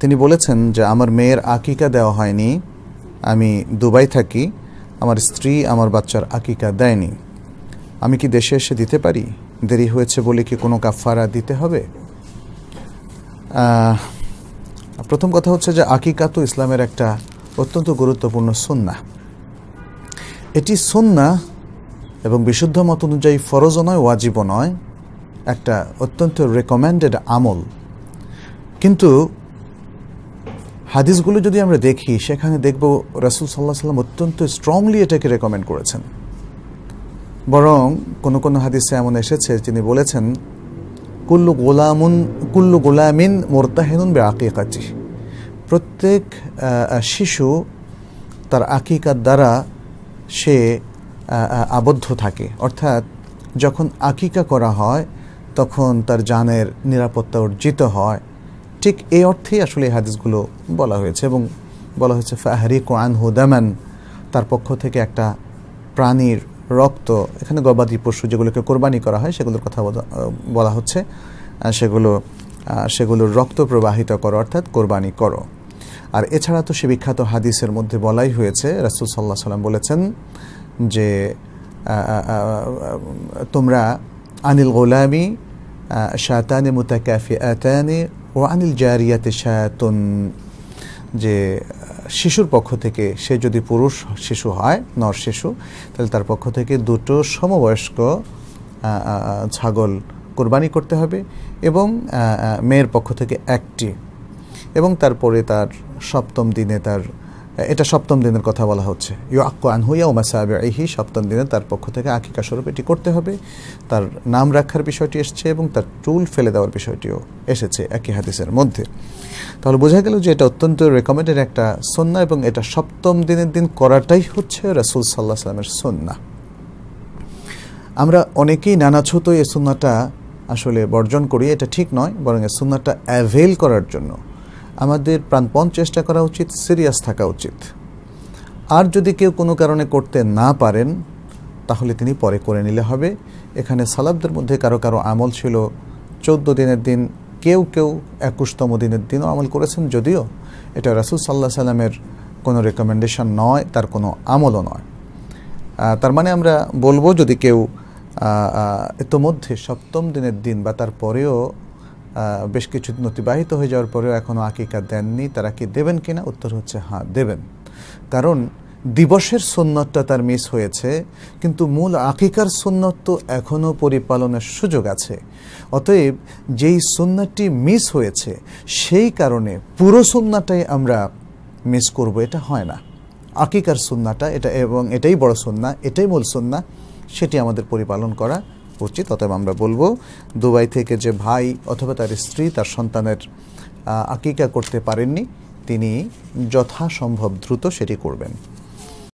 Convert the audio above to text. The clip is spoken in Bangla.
তিনি বলেছেন যে আমার মেয়ের আকিকা দেওয়া হয়নি আমি দুবাই থাকি আমার স্ত্রী আমার বাচ্চার আকিকা দেয়নি আমি কি দেশে এসে দিতে পারি দেরি হয়েছে বলে কি কোনো কাফারা দিতে হবে প্রথম কথা হচ্ছে যে আকিকা তো ইসলামের একটা অত্যন্ত গুরুত্বপূর্ণ সন্না এটি সন্না এবং বিশুদ্ধ মত অনুযায়ী ফরজও নয় ওয়াজিবও নয় একটা অত্যন্ত রেকমেন্ডেড আমল কিন্তু হাদিসগুলো যদি আমরা দেখি সেখানে দেখব রাসুল সাল্লাহ সাল্লাম অত্যন্ত স্ট্রংলি এটাকে রেকমেন্ড করেছেন বরং কোনো কোনো হাদিসে এমন এসেছে তিনি বলেছেন কুল্লু গোলামুন কুল্লু গোলামিন মোরতাহেনুন বে আকিকাচি প্রত্যেক শিশু তার আকিকার দ্বারা সে আবদ্ধ থাকে অর্থাৎ যখন আকিকা করা হয় তখন তার জানের নিরাপত্তা অর্জিত হয় ঠিক এই অর্থেই আসলে এই হাদিসগুলো বলা হয়েছে এবং বলা হয়েছে ফাহরি কোয়ান হুদামান তার পক্ষ থেকে একটা প্রাণীর রক্ত এখানে গবাদি পশু যেগুলোকে কোরবানি করা হয় সেগুলোর কথা বলা হচ্ছে সেগুলো সেগুলোর রক্ত প্রবাহিত করো অর্থাৎ কোরবানি করো আর এছাড়া তো সে বিখ্যাত হাদিসের মধ্যে বলাই হয়েছে রাসুল সাল্লাহ সাল্লাম বলেছেন যে তোমরা আনিল গোলামি শাতানে মুতাকাফি আতানি ও আনিল জারিয়াতে শায়াতন যে শিশুর পক্ষ থেকে সে যদি পুরুষ শিশু হয় নর শিশু তাহলে তার পক্ষ থেকে দুটো সমবয়স্ক ছাগল কোরবানি করতে হবে এবং মেয়ের পক্ষ থেকে একটি এবং তারপরে তার সপ্তম দিনে তার এটা সপ্তম দিনের কথা বলা হচ্ছে ইউ আক্কু আনহুয়া ও মাসাবে ইহি সপ্তম দিনে তার পক্ষ থেকে আকিকা স্বরূপ এটি করতে হবে তার নাম রাখার বিষয়টি এসছে এবং তার চুল ফেলে দেওয়ার বিষয়টিও এসেছে একই হাদিসের মধ্যে তাহলে বোঝা গেল যে এটা অত্যন্ত রেকমেন্ডেড একটা সন্না এবং এটা সপ্তম দিনের দিন করাটাই হচ্ছে রাসুল সাল্লাহ সাল্লামের সন্না আমরা অনেকেই নানা ছুতো এই সন্নাটা আসলে বর্জন করি এটা ঠিক নয় বরং এই সন্নাটা অ্যাভেল করার জন্য আমাদের প্রাণপণ চেষ্টা করা উচিত সিরিয়াস থাকা উচিত আর যদি কেউ কোনো কারণে করতে না পারেন তাহলে তিনি পরে করে নিলে হবে এখানে সালাবদের মধ্যে কারো কারো আমল ছিল চৌদ্দ দিনের দিন কেউ কেউ একুশতম দিনের দিনও আমল করেছেন যদিও এটা রাসুল সাল্লাহ সাল্লামের কোনো রেকমেন্ডেশন নয় তার কোনো আমলও নয় তার মানে আমরা বলবো যদি কেউ ইতোমধ্যে সপ্তম দিনের দিন বা তার পরেও বেশ কিছু নতিবাহিত হয়ে যাওয়ার পরেও এখনও আকিকা দেননি তারা কি দেবেন কিনা উত্তর হচ্ছে হ্যাঁ দেবেন কারণ দিবসের সুন্নতটা তার মিস হয়েছে কিন্তু মূল আকিকার সুন্নত তো এখনও পরিপালনের সুযোগ আছে অতএব যেই সুন্নাটি মিস হয়েছে সেই কারণে পুরো সুন্নাটাই আমরা মিস করব এটা হয় না আকিকার সুন্নাটা এটা এবং এটাই বড় সন্না এটাই মূল সন্না সেটি আমাদের পরিপালন করা করছি অতএব আমরা বলবো দুবাই থেকে যে ভাই অথবা তার স্ত্রী তার সন্তানের আকিকা করতে পারেননি তিনি যথাসম্ভব দ্রুত সেটি করবেন